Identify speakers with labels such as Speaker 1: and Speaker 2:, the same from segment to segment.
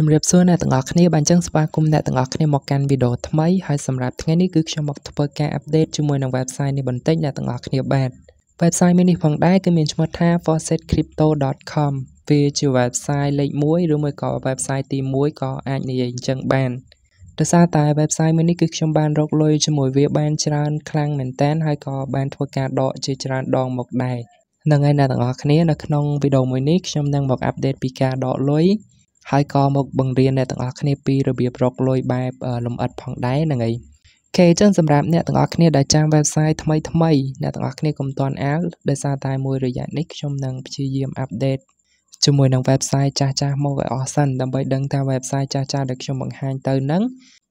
Speaker 1: ជម្រាបសួរអ្នកទាំងអស់គ្នាបាទអញ្ចឹងស្វាគមន៍អ្នកទាំងអស់គ្នាមកកាន់វីដេអូថ្មីហើយសម្រាប់ថ្ងៃនេះគឺខ្ញុំមកធ្វើការអាប់ដេតជាមួយនឹង website នេះបន្តិចអ្នកទាំងអស់គ្នាបាទ website មួយនេះផងដែរគឺមានឈ្មោះថា faucetcrypto.com វាជា website លេខ1ឬមួយក៏ website ទី1ក៏អាចនិយាយអញ្ចឹងបានដោយសារតែ website មួយនេះគឺខ្ញុំបានរកលុយជាមួយវាបានច្រើនខ្លាំងមែនតើហើយក៏បានធ្វើការដកជាច្រើនដងមកដែរនឹងឯអ្នកទាំងអស់គ្នានៅក្នុងវីដេអូមួយនេះខ្ញុំនឹងមកអាប់ដេតពីការដកលុយហើយក៏មកបង្រៀនអ្នកទាំងអស់គ្នាពីរបៀបរកលុយបែប លំអិតផងដែរហ្នឹងហើយគេអញ្ចឹងសម្រាប់អ្នកទាំងអស់គ្នាដែលចាំ website ថ្មីថ្មីអ្នកទាំងអស់គ្នាកុំតន់អាលដោយសារតែមួយរយៈនេះខ្ញុំនឹងព្យាយាម update ជាមួយនឹង website ចាស់ចាស់មកឲ្យអស់សិនដើម្បីដឹងថា website ចាស់ចាស់ដែលខ្ញុំបង្ហាញទៅនឹង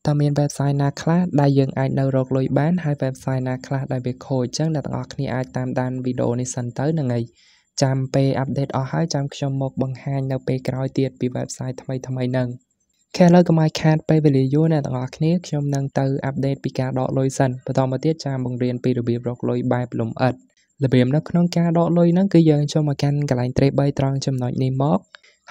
Speaker 1: តើមាន website ណាខ្លះដែលយើងអាចនៅរកលុយបានហើយ website ណាខ្លះដែលវាខូចអញ្ចឹងអ្នកទាំងអស់គ្នាអាចតាមដានវីដេអូនេះសិនទៅនឹងឯងចាំពេលអាប់ដេតអស់ហើយចាំខ្ញុំមក បង្ហាញនៅពេលក្រោយទៀតពី website ថ្មីថ្មីហ្នឹងខែឥឡូវកុំឲ្យខាតពេលវេលាយូរណាទាំងអស់គ្នាខ្ញុំនឹងទៅអាប់ដេតពីការដកលុយសិនបន្តមកទៀតចាំបង្រៀនពីរបៀបរកលុយបែបលំអិតរបៀបនៅក្នុងការដកលុយហ្នឹងគឺយើងចូលមកកាន់កន្លែង Trade 3ត្រង់ចំណុចនេះមក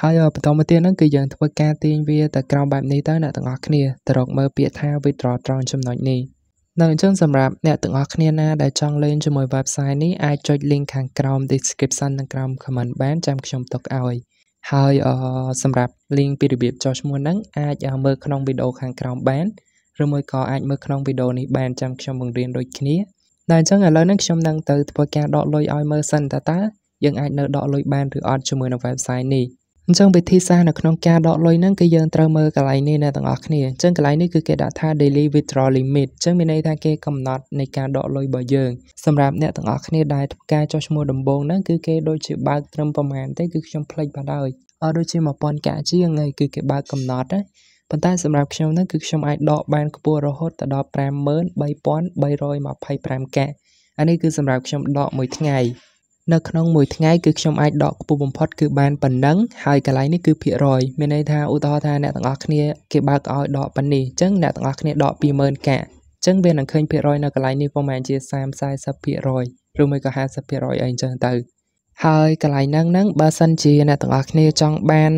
Speaker 1: ហើយបន្តមកទៀតហ្នឹងគឺយើងធ្វើការទាញវាទៅក្រោមបែបនេះទៅអ្នកទាំងអស់គ្នាទៅរកមើលពាក្យថា withdraw ត្រង់ចំណុចនេះនៅអញ្ចឹងសម្រាប់អ្នកទាំងអស់គ្នាណាដែលចង់លេងជាមួយ website នេះអាចចុច link ខាងក្រោម description និងក្រោម comment បាន ចាំខ្ញុំទុកឲ្យហើយអសម្រាប់ link ពីរបៀបចុះឈ្មោះហ្នឹងអាចមើលក្នុងវីដេអូខាងក្រោមបានឬមួយក៏អាចមើលក្នុងវីដេអូនេះបានចាំខ្ញុំបង្រៀនដូចគ្នាតែអញ្ចឹងឥឡូវនេះខ្ញុំនឹងទៅធ្វើការដកលុយឲ្យមើលសិនតើតើយើងអាចនៅដកលុយបានឬអត់ជាមួយនឹង website នេះអញ្ចឹងវិធីសាស្ត្រនៅក្នុងការដកលុយហ្នឹងគឺយើងត្រូវមើលកន្លែងនេះអ្នកទាំងអស់គ្នាអញ្ចឹងកន្លែងនេះគឺគេដាក់ថា daily withdrawal limit អញ្ចឹងមានន័យថាគេកំណត់នៃការដកលុយរបស់យើងសម្រាប់អ្នកទាំងអស់គ្នាដែលធ្វើការចុះឈ្មោះដំបូងហ្នឹងគឺគេដូចជាបើកត្រឹមប្រមាណទេគឺខ្ញុំភ្លេចបាត់ហើយអត់ដូចជា1000កាក់ជាងហើយគឺគេបើកកំណត់ណាប៉ុន្តែសម្រាប់ខ្ញុំហ្នឹងគឺខ្ញុំអាចដកបានខ្ពស់រហូតដល់53325កាក់អានេះគឺសម្រាប់ខ្ញុំដកមួយថ្ងៃនៅក្នុងមួយថ្ងៃគឺខ្ញុំអាចដកខ្ពស់បំផុតគឺបានប៉ុណ្ណឹងហើយកន្លែងនេះគឺភាគរយមានន័យថាឧទាហរណ៍ថាអ្នកទាំងអស់គ្នាគេបើកឲ្យដកប៉ុណ្នេះអញ្ចឹងអ្នកទាំងអស់គ្នាដក20000កាចឹងវានឹងឃើញភាគរយនៅកន្លែងនេះប្រហែលជា30 40%ឬមួយក៏50%អីអញ្ចឹងទៅហើយកន្លែងហ្នឹងហ្នឹងបើសិនជាអ្នកទាំងអស់គ្នាចង់បាន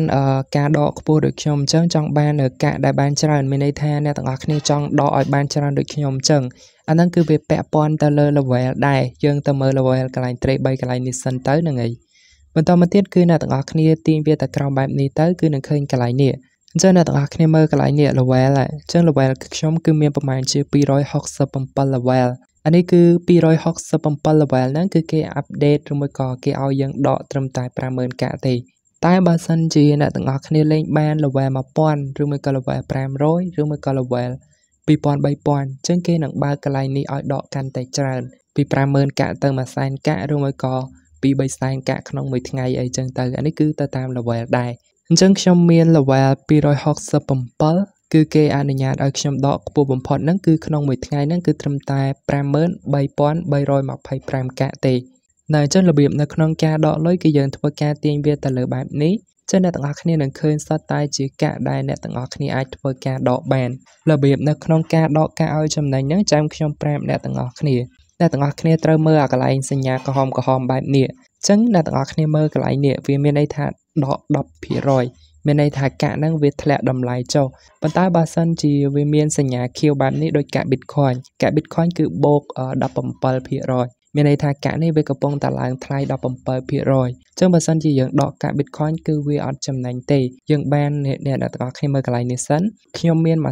Speaker 1: ការដកខ្ពស់ដូចខ្ញុំអញ្ចឹងចង់បានកាក់ដែលបានច្រើនមានន័យថាអ្នកទាំងអស់គ្នាចង់ដកឲ្យបានច្រើនដូចខ្ញុំអញ្ចឹងអាហ្នឹងគឺវាពាក់ព័ន្ធទៅលើ level ដែរយើងទៅមើល level កន្លែង trade 3កន្លែងនេះសិនទៅហ្នឹងហើយបន្តមកទៀតគឺអ្នកទាំងអស់គ្នាទាញវាទៅក្រោមបែបនេះទៅគឺនឹងឃើញកន្លែងនេះអញ្ចឹងអ្នកទាំងអស់គ្នាមើលកន្លែងនេះ level ហើយអញ្ចឹង level ខ្ញុំគឺមានប្រមាណជា267 level អានេះគឺ267 level ហ្នឹងគឺគេអាប់ដេតឬមួយក៏គេឲ្យយើងដកត្រឹមតែ50000កាក់ទេតែបើសិនជាអ្នកទាំងអស់គ្នាលេង បាន level 1000ឬមួយក៏ level 500ឬមួយក៏ level 2000 3000ចឹងគេនឹងបើកកន្លែងនេះឲ្យដកកាន់តែច្រើន ពី50000កាក់ទៅ100,000កាក់ឬមួយក៏ពី300,000កាក់ក្នុងមួយថ្ងៃអីចឹងទៅអានេះគឺទៅតាម level ដែរអញ្ចឹងខ្ញុំមាន level 267គឺគេអនុញ្ញាតឲ្យខ្ញុំដកខ្ពស់បំផុតហ្នឹងគឺក្នុងមួយថ្ងៃហ្នឹងគឺត្រឹមតែ53325កាក់ទេនៅចឹងរបៀបនៅក្នុងការដកលុយគឺយើងធ្វើការទាញវាទៅលើបែបនេះចឹងអ្នកទាំងអស់គ្នានឹងឃើញសតតែជាកាក់ដែលអ្នកទាំងអស់គ្នាអាចធ្វើការដកបានរបៀបនៅក្នុងការដកកាក់ឲ្យចំណេញហ្នឹងចាំខ្ញុំប្រាប់អ្នកទាំងអស់គ្នាអ្នកទាំងអស់គ្នាត្រូវមើលអាកន្លែងសញ្ញាក្រហមក្រហមបែបនេះចឹងអ្នកទាំងអស់គ្នាមើលកន្លែងនេះវាមានន័យថាដក10%មានន័យថាកាក់ហ្នឹងវាធ្លាក់តម្លៃចុះប៉ុន្តែបើសិនជាវាមានសញ្ញាខៀវបែបនេះដោយកាក់ Bitcoin កាក់ Bitcoin គឺបូក17%មានន័យថាកាក់នេះវាកំពុងតែឡើងថ្លៃ17%អញ្ចឹងបើសិនជាយើងដកកាក់ Bitcoin គឺវាអត់ចំណេញទេយើងបានអ្នកអ្នកទាំងអស់គ្នាមើលកន្លែងនេះសិនខ្ញុំមាន1.97000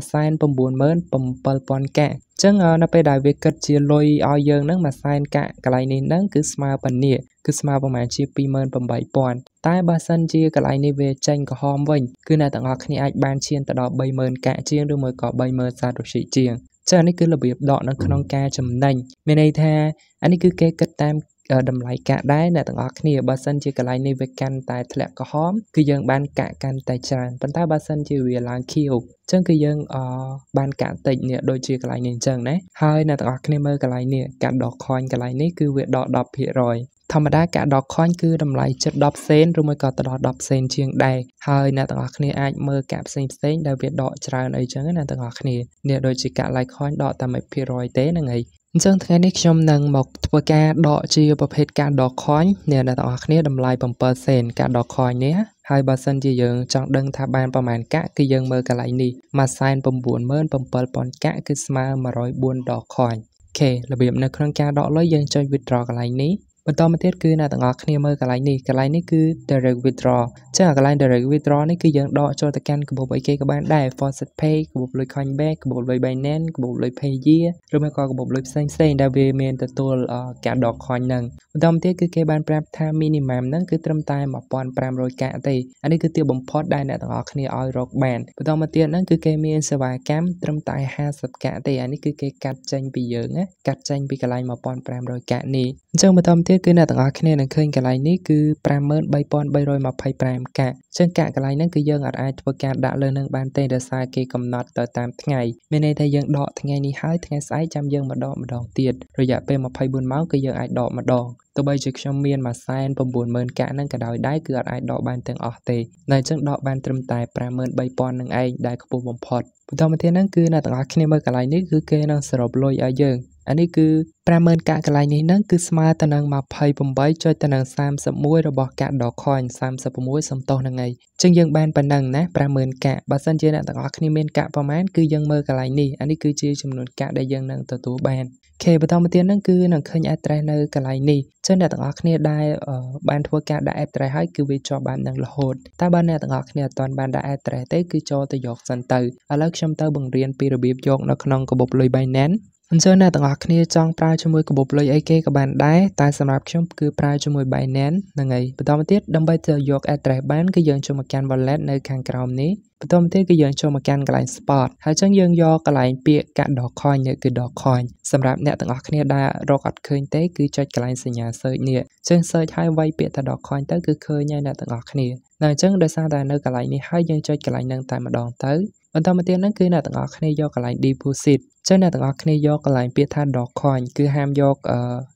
Speaker 1: កាក់ចឹងនៅពេលដែលវាគិតជាលុយឲ្យយើងហ្នឹងមួយសែនកាក់កន្លែងនេះហ្នឹងគឺស្មើប៉ុណ្ណាគឺស្មើប្រហែលជា28000តែបើសិនជាកន្លែងនេះវាចេញក្រហមវិញគឺអ្នកទាំងអស់គ្នាអាចបានឈានទៅដល់30000កាក់ជាងឬមួយក៏30000សាតូស៊ីជាងចានេះគឺរបៀបដកនៅក្នុងការចំណេញមានន័យថាអានេះគឺគេគិតតាមតម្លៃកាក់ដែរអ្នកទាំងអស់គ្នាបើសិនជាកន្លែងនេះវាកាន់តែធ្លាក់ក្រហម គឺយើងបានកាក់កាន់តែច្រើនប៉ុន្តែបើសិនជាវាឡើងខៀវអញ្ចឹងគឺយើងអបានកាក់តិចនេះដូចជាកន្លែងនេះអញ្ចឹងណាហើយអ្នកទាំងអស់គ្នាមើលកន្លែងនេះកាក់ដកខូនកន្លែងនេះគឺវាដក10%ធម្មតាកាក់ដកខនគឺតម្លៃចិត្ត10សេនឬមួយក៏ទៅដល់10សេនជាងដែរហើយអ្នកទាំងអស់គ្នាអាចមើលកាក់ផ្សេងផ្សេងដែលវាដកច្រើនអីចឹងណាទាំងអស់គ្នានេះដូចជាកាក់ Litecoin ដកតែ1%ទេហ្នឹងហើយអញ្ចឹងថ្ងៃនេះខ្ញុំនឹងមកធ្វើការដកជាប្រភេទការដក coin នេះអ្នកទាំងអស់គ្នាតម្លៃ7សេនការដក coin នេះហើយបើសិនជាយើងចង់ដឹងថាបានប្រមាណកាក់គឺយើងមើលកន្លែងនេះ197,000កាក់គឺស្មើ104ដក coin អូខេរបៀបនៅក្នុងការដកលុយយើងចុច withdraw កន្លែងនេះបន្តមកទៀតគឺអ្នកទាំងអស់គ្នាមើលកន្លែងនេះកន្លែងនេះគឺ direct withdraw ចឹងកន្លែង direct withdraw នេះគឺយើងដកចូលទៅកាន់កាបូបអីគេក៏បានដែរ Faucet Pay កាបូបលុយ Coinbase កាបូបលុយ Binance កាបូបលុយ Payeer ឬមិនក៏កាបូបលុយផ្សេងផ្សេងដែលវាមានទទួលការដក coin ហ្នឹងបន្តមកទៀតគឺគេបានប្រាប់ថា minimum ហ្នឹងគឺត្រឹមតែ1500កាក់ទេអានេះគឺទាបបំផុតដែលអ្នកទាំងអស់គ្នាឲ្យរកបានបន្តមកទៀតហ្នឹងគឺគេមានសេវាកម្មត្រឹមតែ50កាក់ទេអានេះគឺគេកាត់ចេញពីយើងណាកាត់ចេញពីកន្លែង1500កាក់នេះអញ្ចឹងបន្តមកទៀតទៀតគឺអ្នកទាំងអស់គ្នានឹងឃើញកន្លែងនេះគឺ53325កាក់ចឹងកាកកន្លែងហ្នឹងគឺយើងអាចធ្វើការដាក់លើនឹងបានទេដោយសារគេកំណត់ទៅតាមថ្ងៃមានន័យថាយើងដកថ្ងៃនេះហើយថ្ងៃស្អែកចាំយើងម្ដងម្ដងទៀតរយៈពេល24ម៉ោងគឺយើងអាចដកម្ដងទោះបីជាខ្ញុំមាន190,000កាក់ហ្នឹងក៏ដោយដែរគឺអាចដកបានទាំងអស់ទេតែអញ្ចឹងដកបានត្រឹមតែ53,000នឹងឯងដែលខ្ពស់បំផុតបន្តមកទៀតហ្នឹងគឺអ្នកទាំងអស់គ្នាមើលកន្លែងនេះគឺគេនឹងសរុបលុយឲ្យយើងអានេះគឺ50,000កាក់កន្លែងនេះហ្នឹងគឺស្មើទៅនឹង28ចុចទៅនឹង31របស់កាក់ Dogecoin 36សំតោសនឹងឯងយចឹងយើងបានប៉ុណ្ណឹងណា50,000កាក់បើសិនជាអ្នកទាំងអស់គ្នាមានកាក់ប្រមាណគឺយើងមើលកន្លែងនេះអានេះគឺជាចំនួនកាក់ដែលយើងនឹងទទួលបានខេបន្តមកទៀតហ្នឹងគឺនឹងឃើញ address នៅកន្លែងនេះចឹងអ្នកទាំងអស់គ្នាដែលបានធ្វើការដាក់ address ហើយគឺវាជាប់បាននឹងរហូតតែបើអ្នកទាំងអស់គ្នាអត់ទាន់បានដាក់ address ទេគឺចូលទៅយកសិនទៅឥឡូវខ្ញុំទៅបង្រៀនពីរបៀបយកនៅក្នុងកាបូបលុយ Binance អញ្ចឹងអ្នកទាំងអស់គ្នាចង់ប្រើជាមួយកាបូបលុយអីគេក៏បានដែរតែសម្រាប់ខ្ញុំគឺប្រើជាមួយ Binance ហ្នឹងហើយបន្តមកទៀតដើម្បីទៅយក address បានគឺយើងចូលមកកាន់ wallet នៅខាងក្រោមនេះបន្តមកទៀតគឺយើងចូលមកកាន់កន្លែង spot ហើយអញ្ចឹងយើងយកកន្លែងពាក្យកាក់ .coin នេះគឺ .coin សម្រាប់អ្នកទាំងអស់គ្នាដែលរកអត់ឃើញទេគឺចុចកន្លែងសញ្ញា search នេះអញ្ចឹង search ហើយវាយពាក្យថា .coin ទៅគឺឃើញហើយអ្នកទាំងអស់គ្នាតែអញ្ចឹងដោយសារតែនៅកន្លែងនេះហើយយើងចុចកន្លែងនឹងតែម្ដងទៅបន្តមកទៀតហ្នឹងគឺអ្នកទាំងអស់គ្នាយកកន្លែង deposit ចឹងអ្នកទាំងអស់គ្នាយកកន្លែងពាក្យថា Dogecoin គឺហាមយក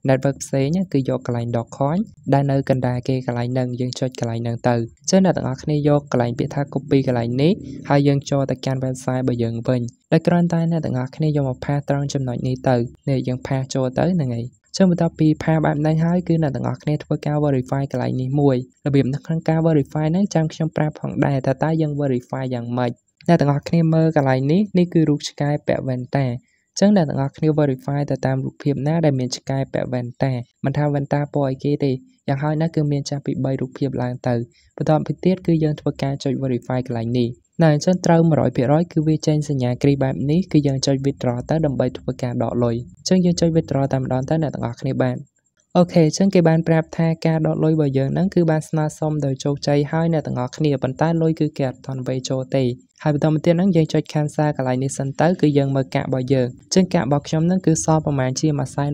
Speaker 1: network ផ្សេងគឺយកកន្លែង Dogecoin ដែលនៅកណ្ដាលគេកន្លែងហ្នឹងយើងចុចកន្លែងហ្នឹងទៅចឹងអ្នកទាំងអស់គ្នាយកកន្លែងពាក្យថា copy កន្លែងនេះហើយយើងចូលទៅកាន់ website របស់យើងវិញដែលគ្រាន់តែអ្នកទាំងអស់គ្នាយកមកផាសត្រង់ចំណុចនេះទៅនេះយើងផាសចូលទៅហ្នឹងហើយចឹងបន្ទាប់ពីផាបែបនេះហើយគឺអ្នកទាំងអស់គ្នាធ្វើការ verify កន្លែងនេះមួយរបៀបនៅក្នុងការ verify ហ្នឹងចាំខ្ញុំប្រាប់ផងដែរថាតើយើង verify យ៉ាងម៉េចអ្នកទាំងអស់គ្នាមើលកន្លែងនេះនេះគឺរូបឆ្កែពាក់វ៉ែនតាចឹងអ្នកទាំងអស់គ្នា verify ទៅតាមរូបភាពណាដែលមានឆ្កែពាក់វ៉ែនតាមិនថាវ៉ែនតាពណ៌អីគេទេយ៉ាងហោចណាស់គឺមានចាប់ពី3រូបភាពឡើងទៅបន្ទាប់ពីទៀតគឺយើងធ្វើការចុច verify កន្លែងនេះណែអញ្ចឹងត្រូវ100%គឺវាចេញសញ្ញាគ្រីបែបនេះគឺយើងចុច withdraw ទៅដើម្បីធ្វើការដកលុយអញ្ចឹងយើងចុច withdraw តែម្ដងទៅអ្នកទាំងអស់គ្នាបានអូខេអញ្ចឹងគេបានប្រាប់ថាការដកលុយរបស់យើងហ្នឹងគឺបានស្នើសុំដោយជោគជ័យហើយអ្នកទាំងអស់គ្នាប៉ុន្តែលុយគឺគេអត់ថនវេចូលទេហើយបន្តមកទៀតហ្នឹងយើងចុច cancel កន្លែងនេះសិនទៅគឺយើងមើលកាក់របស់យើងអញ្ចឹងកាក់របស់ខ្ញុំហ្នឹងគឺសល់ប្រហែលជា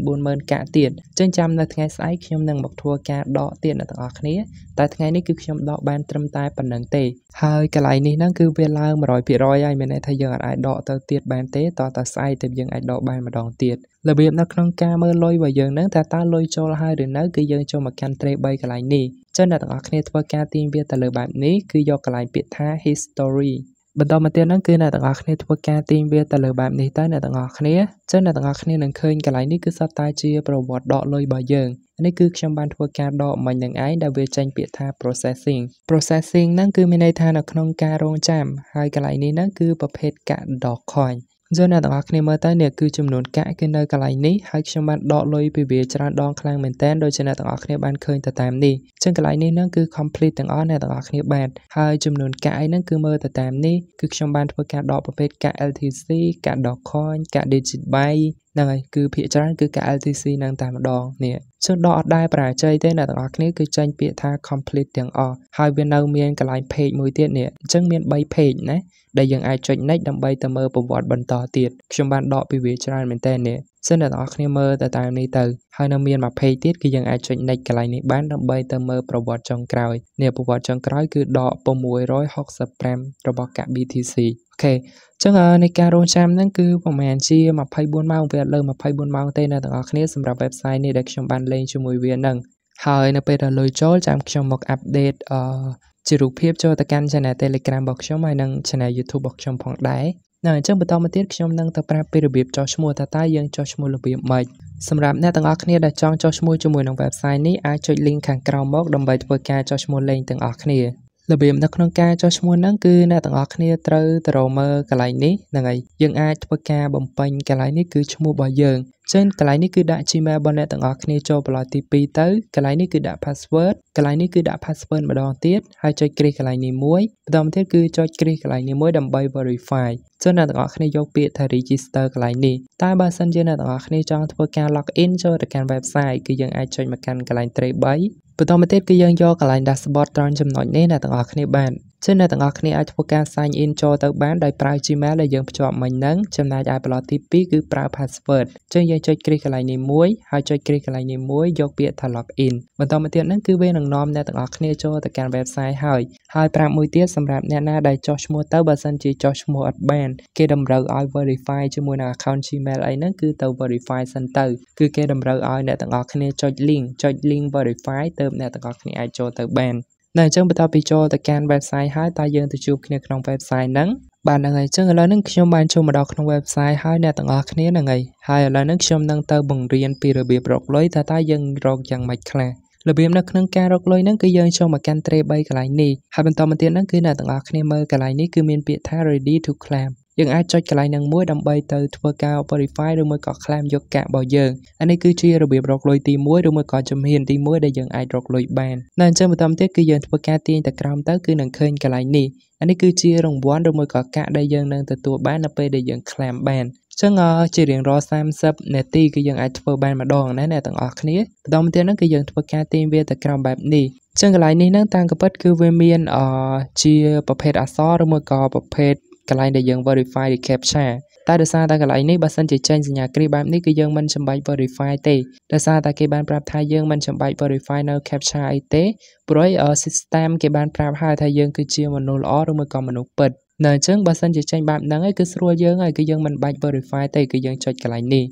Speaker 1: 140,000កាក់ទៀតអញ្ចឹងចាំនៅថ្ងៃស្អែកខ្ញុំនឹងមកធ្វើការដកទៀតអ្នកទាំងអស់គ្នាតែថ្ងៃនេះគឺខ្ញុំដកបានត្រឹមតែប៉ុណ្្នឹងទេហើយកន្លែងនេះហ្នឹងគឺវាឡើង100%ហើយមានន័យថាយើងអាចដកទៅទៀតបានទេតោះតែស្អែកទៅយើងអាចដកបានម្ដងទៀតរបៀបនៅក្នុងការមើលលុយរបស់យើងហ្នឹងថាតើលុយចូលហើយឬនៅគឺយើងចូលមកកាន់ tray 3កន្លែងនេះចឹងអ្នកទាំងអស់គ្នាធ្វើការទាញវាទៅលើបែបនេះគឺយកកន្លែងពាក្យថា history បន្តមកទៀតហ្នឹងគឺអ្នកទាំងអស់គ្នាធ្វើការទាញវាទៅលើបែបនេះទៅអ្នកទាំងអស់គ្នាចឹងអ្នកទាំងអស់គ្នានឹងឃើញកន្លែងនេះគឺសតតែជាប្រវត្តិដកលុយរបស់យើងនេះគឺខ្ញុំបានធ្វើការដកមិញនឹងឯងដែលវាចេញពាក្យថា processing processing ហ្នឹងគឺមានន័យថានៅក្នុងការរងចាំហើយកន្លែងនេះហ្នឹងគឺប្រភេទកាក់ Dogecoin អញ្ចឹងអ្នកទាំងអស់គ្នាមើលទៅនេះគឺចំនួនកាក់គេនៅកន្លែងនេះហើយខ្ញុំបានដកលុយពីវាច្រើនដងខ្លាំងមែនតើដោយជាអ្នកទាំងអស់គ្នាបានឃើញទៅតាមនេះអញ្ចឹងកន្លែងនេះនឹងគឺ complete ទាំងអស់អ្នកទាំងអស់គ្នាបានហើយចំនួនកាក់ឯហ្នឹងគឺមើលទៅតាមនេះគឺខ្ញុំបានធ្វើការដកប្រភេទកាក់ LTC កាក់ Dogecoin កាក់ Digital ហ្នឹងហើយគឺភាគច្រើនគឺកាក់ LTC នឹងតែម្ដងនេះជើងដកអត់ដែរប្រាជ័យទេអ្នកទាំងអស់គ្នាគឺចេញពាក្យថា complete ទាំងអស់ហើយវានៅមានកន្លែង page មួយទៀតនេះអញ្ចឹងមាន3 page ណាដែលយើងអាចចុច next ដើម្បីទៅមើលប្រវត្តិបន្តទៀតខ្ញុំបានដកពីវាច្រើនមែនតើនេះសិនអ្នកទាំងអស់គ្នាមើលទៅតាមនេះទៅ ហើយនៅមាន20 page ទៀតគឺយើងអាចចុច next កន្លែងនេះបានដើម្បីទៅមើលប្រវត្តិចុងក្រោយនេះប្រវត្តិចុងក្រោយគឺដក665របស់កាក់ BTC អូខេអញ្ចឹងនៃការរងចាំហ្នឹងគឺប្រហែលជា24ម៉ោងវាលើ24ម៉ោងទេនៅទាំងអស់គ្នាសម្រាប់ website នេះដែលខ្ញុំបានលេងជាមួយវាហ្នឹងហើយនៅពេលដែលលុយចូលចាំខ្ញុំមក update អឺជារូបភាពចូលទៅកាន់ channel Telegram របស់ខ្ញុំហើយនិង channel YouTube របស់ខ្ញុំផងដែរណាអញ្ចឹងបន្តមកទៀតខ្ញុំនឹងទៅប្រាប់ពីរបៀបចុះឈ្មោះតើតើយើងចុះឈ្មោះរបៀបម៉េចសម្រាប់អ្នកទាំងអស់គ្នាដែលចង់ចុះឈ្មោះជាមួយនឹង website នេះអាចចុច link ខាងក្រោមមកដើម្បីធ្វើការចុះឈ្មោះលេងទាំងអស់គ្នារបៀបនៅក្នុងការចុះឈ្មោះហ្នឹងគឺអ្នកទាំងអស់គ្នាត្រូវទៅរមើកន្លែងនេះហ្នឹងហើយយើងអាចធ្វើការបំពេញកន្លែងនេះគឺឈ្មោះរបស់យើងចឹងកន្លែងនេះគឺដាក់ Gmail របស់អ្នកទាំងអស់គ្នាចូលបន្លាយទី2ទៅកន្លែងនេះគឺដាក់ password កន្លែងនេះគឺដាក់ password ម្ដងទៀតហើយចុចគ្រាសកន្លែងនេះមួយបន្តមកទៀតគឺចុចគ្រាសកន្លែងនេះមួយដើម្បី verify ចឹងអ្នកទាំងអស់គ្នាយកពាក្យថា register កន្លែងនេះតែបើសិនជាអ្នកទាំងអស់គ្នាចង់ធ្វើការ log in ចូលទៅកាន់ website គឺយើងអាចចុចមកកាន់កន្លែង tray 3បន្តមកទៀតគឺយើងយកកន្លែង dashboard ត្រង់ចំណុចនេះអ្នកទាំងអស់គ្នាបានជាអ្នកទាំងអស់គ្នាអាចធ្វើការ sign in ចូលទៅបានដោយប្រើ Gmail ដែលយើងភ្ជាប់មិញហ្នឹងចំណែកឯប្លត់ទី2គឺប្រើ password អញ្ចឹងយើងចុចគ្រីកន្លែងនេះមួយហើយចុចគ្រីកន្លែងនេះមួយយកពាក្យថា log in បន្តមកទៀតហ្នឹងគឺវានឹងនាំអ្នកទាំងអស់គ្នាចូលទៅកាន់ website ហើយហើយប្រាប់មួយទៀតសម្រាប់អ្នកណាដែលចុះឈ្មោះទៅបើសិនជាចុះឈ្មោះអត់បានគេតម្រូវឲ្យ verify ជាមួយនឹង account Gmail អីហ្នឹងគឺទៅ verify សិនទៅគឺគេតម្រូវឲ្យអ្នកទាំងអស់គ្នាចុច link ចុច link verify ទើបអ្នកទាំងអស់គ្នាអាចចូលទៅបាននៅអញ្ចឹងបន្ទាប់ពីចូលទៅកាន់ website ហើយតើយើងទៅជួបគ្នាក្នុង website ហ្នឹងបាទហ្នឹងហើយអញ្ចឹងឥឡូវហ្នឹងខ្ញុំបានចូលមកដល់ក្នុង website ហើយអ្នកទាំងអស់គ្នាហ្នឹងហើយហើយឥឡូវហ្នឹងខ្ញុំនឹងទៅបង្រៀនពីរបៀបរកលុយតើតើយើងរកយ៉ាងម៉េចខ្លះរបៀបនៅក្នុងការរកលុយហ្នឹងគឺយើងចូលមកកាន់ tray 3កន្លែងនេះហើយបន្តមកទៀតហ្នឹងគឺអ្នកទាំងអស់គ្នាមើលកន្លែងនេះគឺមានពាក្យថា ready to claim យើងអាចចុចកន្លែងនឹងមួយដើម្បីទៅធ្វើការ verify ឬមួយក៏ claim យកកាក់របស់យើងអានេះគឺជារបៀបរកលុយទី1ឬមួយក៏ជំហានទី1ដែលយើងអាចរកលុយបាននៅអញ្ចឹងបន្តទៀតគឺយើងធ្វើការទាញទៅក្រោមទៅគឺនឹងឃើញកន្លែងនេះអានេះគឺជារង្វាន់ឬមួយក៏កាក់ដែលយើងនឹងទទួលបាននៅពេលដែលយើង claim បានចឹងជារៀងរាល់30នាទីគឺយើងអាចធ្វើបានម្ដងណាអ្នកទាំងអស់គ្នាបន្តមកទៀតហ្នឹងគឺយើងធ្វើការទាញវាទៅក្រោមបែបនេះចឹងកន្លែងនេះហ្នឹងតាមកពិតគឺវាមានអជាប្រភេទអសរឬមួយក៏ប្រភេទកន្លែងដែលយើង verify ឬ capture តែដោយសារតែកន្លែងនេះបើសិនជាចេញសញ្ញាគ្រាបែបនេះគឺយើងមិនចាំបាច់ verify ទេដោយសារតែគេបានប្រាប់ថាយើងមិនចាំបាច់ verify នៅ capture អីទេព្រោះ system គេបានប្រាប់ហើយថាយើងគឺជាមនុស្សល្អឬមួយក៏មនុស្សពិតនៅអញ្ចឹងបើសិនជាចេញបែបហ្នឹងឯងគឺស្រួលយើងហើយគឺយើងមិនបាច់ verify ទេគឺយើងចុចកន្លែងនេះ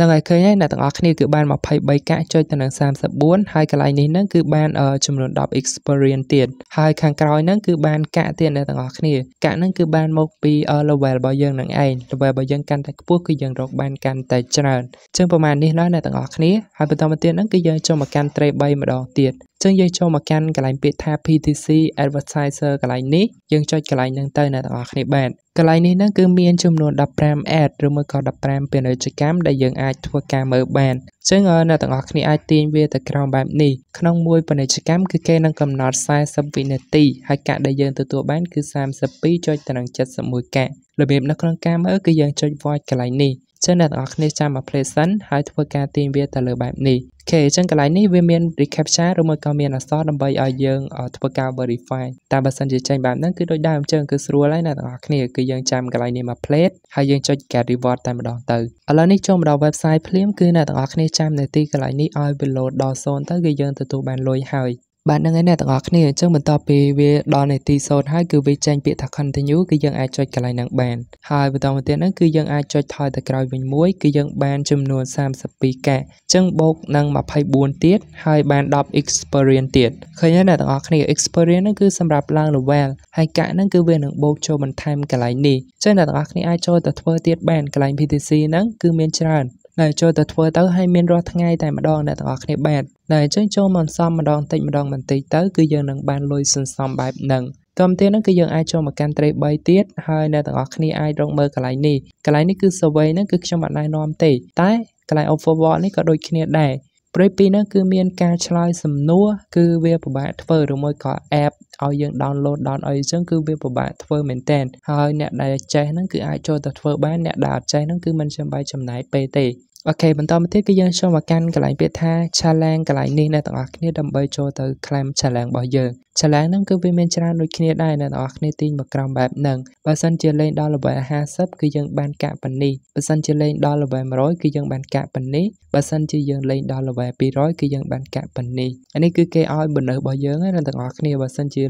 Speaker 1: នឹងឲ្យឃើញហើយអ្នកទាំងអស់គ្នាគឺបាន23កាក់ចុចទៅនឹង34ហើយកន្លែងនេះហ្នឹងគឺបានចំនួន10 experience ទៀតហើយខាងក្រោយហ្នឹងគឺបានកាក់ទៀតអ្នកទាំងអស់គ្នាកាក់ហ្នឹងគឺបានមកពី level របស់យើងនឹងឯង level របស់យើងកាន់តែខ្ពស់គឺយើងរកបានកាន់តែច្រើនជាងប្រហែលនេះដែរអ្នកទាំងអស់គ្នាហើយបន្តមកទៀតហ្នឹងគឺយើងចូលមកកាន់ tray 3ម្ដងទៀតចឹងយើងចូលមកកាន់កន្លែងពាក្យថា PTC advertiser កន្លែងនេះយើងចុចកន្លែងហ្នឹងទៅអ្នកទាំងអស់គ្នាបាទកន្លែងនេះហ្នឹងគឺមានចំនួន15 ad ឬមួយក៏15ពាណិជ្ជកម្មដែលយើងអាចធ្វើការមើលបានចឹងអ្នកទាំងអស់គ្នាអាចទាញវាទៅក្រោមបែបនេះក្នុងមួយពាណិជ្ជកម្មគឺគេនឹងកំណត់40វិនាទីហើយកាក់ដែលយើងទទួលបានគឺ32.71កាក់របៀបនៅក្នុងការមើលគឺយើងចុច watch កន្លែងនេះចឹងអ្នកទាំងអស់គ្នាចាំមក play សិនហើយធ្វើការទាញវាទៅលើបែបនេះអូខេចឹងកន្លែងនេះវាមាន recaptcha ឬមួយក៏មានអក្សរដើម្បីឲ្យយើងធ្វើការ verify តែបើសិនជាចេញបែបហ្នឹងគឺដូចដើមចឹងគឺស្រួលហើយអ្នកទាំងអស់គ្នាគឺយើងចាំកន្លែងនេះមក play ហើយយើងចុច get reward តែម្ដងទៅឥឡូវនេះចូលមកដល់ website ភ្លាមគឺអ្នកទាំងអស់គ្នាចាំនៅទីកន្លែងនេះឲ្យវា load ដល់0ទៅគឺយើងទទួលបានលុយហើយបាទហ្នឹងហើយអ្នកទាំងអស់គ្នាអញ្ចឹងបន្ទាប់ពីវាដល់នាទីសូន្យហើយគឺវាចេញពាក្យថា continue គឺយើងអាចចុចកន្លែងហ្នឹងបានហើយបន្តមកទៀតហ្នឹងគឺយើងអាចចុចថយទៅក្រោយវិញមួយគឺយើងបានចំនួន32កាអញ្ចឹងបូកនឹង24ទៀតហើយបាន10 experience ទៀតឃើញហើយអ្នកទាំងអស់គ្នា experience ហ្នឹងគឺសម្រាប់ឡើង level ហើយកាក់ហ្នឹងគឺវានឹងបូកចូលបន្ថែមកន្លែងនេះអញ្ចឹងអ្នកទាំងអស់គ្នាអាចចូលទៅធ្វើទៀតបានកន្លែង PTC ហ្នឹងគឺមានច្រើនដែលចូលទៅធ្វើទៅឲ្យមានរាល់ថ្ងៃតែម្ដងអ្នកទាំងអស់គ្នាបាទដែលចឹងចូលមកសំម្ដងតិចម្ដងបន្តិចទៅគឺយើងនឹងបានលុយសន្សំបែបហ្នឹងតាមទៀតហ្នឹងគឺយើងអាចចូលមកកាន់ tray 3ទៀតហើយអ្នកទាំងអស់គ្នាអាចរងមើលកន្លែងនេះកន្លែងនេះគឺ survey ហ្នឹងគឺខ្ញុំអត់ណែនាំទេតែកន្លែង overwatch នេះក៏ដូចគ្នាដែរព្រៃពីរហ្នឹងគឺមានការឆ្លើយសំណួរគឺវាពិបាកធ្វើឬមួយក៏ app ឲ្យយើង download ដល់អីចឹងគឺវាពិបាកធ្វើមែនតើហើយអ្នកដែលចេះហ្នឹងគឺអាចចូលទៅធ្វើបានអ្នកដែលអត់ចេះហ្នឹងគឺមិនចាំបាច់ចំណាយពេលទេអូខេបន្តមកទៀតគឺយើងចូលមកកាន់កន្លែងពាក្យថា challenge កន្លែងនេះអ្នកទាំងអស់គ្នាដើម្បីចូលទៅ claim challenge របស់យើង challenge ហ្នឹងគឺវាមានច្រើនដូចគ្នាដែរអ្នកទាំងអស់គ្នាទីញមកក្រោមបែបហ្នឹងបើសិនជាលេងដល់ level 50គឺយើងបានកាក់ប៉ុណ្នេះបើសិនជាលេងដល់ level 100គឺយើងបានកាក់ប៉ុណ្នេះបើសិនជាយើងលេងដល់ level 200គឺយើងបានកាក់ប៉ុណ្នេះអានេះគឺគេឲ្យ bonus របស់យើងណាអ្នកទាំងអស់គ្នាបើសិនជា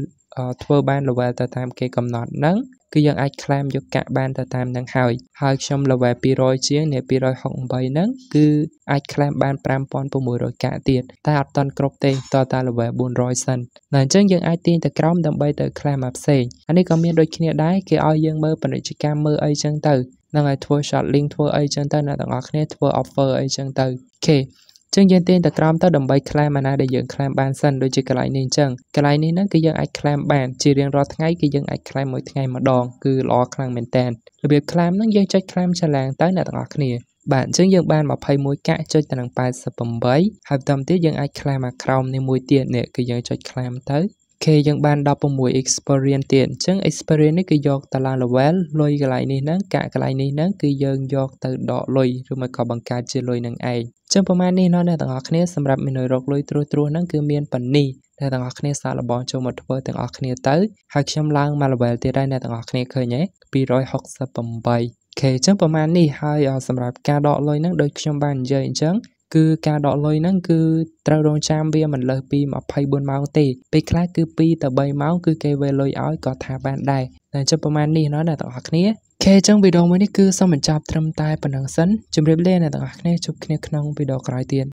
Speaker 1: ធ្វើបាន level ទៅតាមគេកំណត់ហ្នឹងគឺយើងអាចក្លែមយកកាក់បានទៅតាមនឹងហើយហើយខ្ញុំ level 200ជាងនៃ268ហ្នឹងគឺអាចក្លែមបាន5600កាក់ទៀតតែអត់តន់គ្រប់ទេតតែ level 400សិនតែអញ្ចឹងយើងអាចទាញទៅក្រោមដើម្បីទៅក្លែមមកផ្សេងអានេះក៏មានដូចគ្នាដែរគេឲ្យយើងមើលពាណិជ្ជកម្មមើលអីចឹងទៅនឹងឲ្យធ្វើ short link ធ្វើអីចឹងទៅអ្នកទាំងអស់គ្នាធ្វើ offer អីចឹងទៅអូខេចឹងយើងទាញទៅក្រោមទៅដើម្បីខ្លែមអាណាដែលយើងខ្លែមបានសិនដូចជាកន្លែងនេះអញ្ចឹងកន្លែងនេះហ្នឹងគឺយើងអាចខ្លែមបានជារៀងរាល់ថ្ងៃគឺយើងអាចខ្លែមមួយថ្ងៃម្ដងគឺល្អខ្លាំងមែនតើរបៀបខ្លែមហ្នឹងយើងចុចខ្លែមឆ្លាងទៅអ្នកទាំងអស់គ្នាបាទអញ្ចឹងយើងបាន21កាក់ចុចទៅនឹង88ហើយបន្តទៀតយើងអាចខ្លាមអាក្រោមនេះមួយទៀតនេះគឺយើងចុចខ្លាមទៅខេយើងបាន16 experience ទៀតអញ្ចឹង experience នេះគឺយកតារាង level លុយកន្លែងនេះហ្នឹងកាក់កន្លែងនេះហ្នឹងគឺយើងយកទៅដកលុយឬមកក៏បង្កើតជាលុយនឹងឯងចឹងប្រហែលនេះណោះអ្នកទាំងអស់គ្នាសម្រាប់មេនុយរកលុយត្រួសត្រាសហ្នឹងគឺមានប៉ុណ្នេះអ្នកទាំងអស់គ្នាសាកល្បងចូលមកធ្វើទាំងអស់គ្នាទៅហើយខ្ញុំឡើងមក level ទៀតហើយអ្នកទាំងអស់គ្នាឃើញទេ268 Okay ចឹងប្រហែលនេះហើយ សម្រាប់ការដកលុយហ្នឹងដូចខ្ញុំបាននិយាយអញ្ចឹងគឺការដកលុយហ្នឹងគឺត្រូវរងចាំវាមិនលើសពី24ម៉ោងទេពេលខ្លះគឺ2ទៅ3ម៉ោងគឺគេវេលុយឲ្យក៏ថាបានដែរតែចុះប្រហែលនេះណោះអ្នកទាំងអស់គ្នាខេអញ្ចឹងវីដេអូមួយនេះគឺសូមបញ្ចប់ត្រឹមតែប៉ុណ្្នឹងសិនជម្រាបលាអ្នកទាំងអស់គ្នាជួបគ្នាក្នុងវីដេអូក្រោយទៀត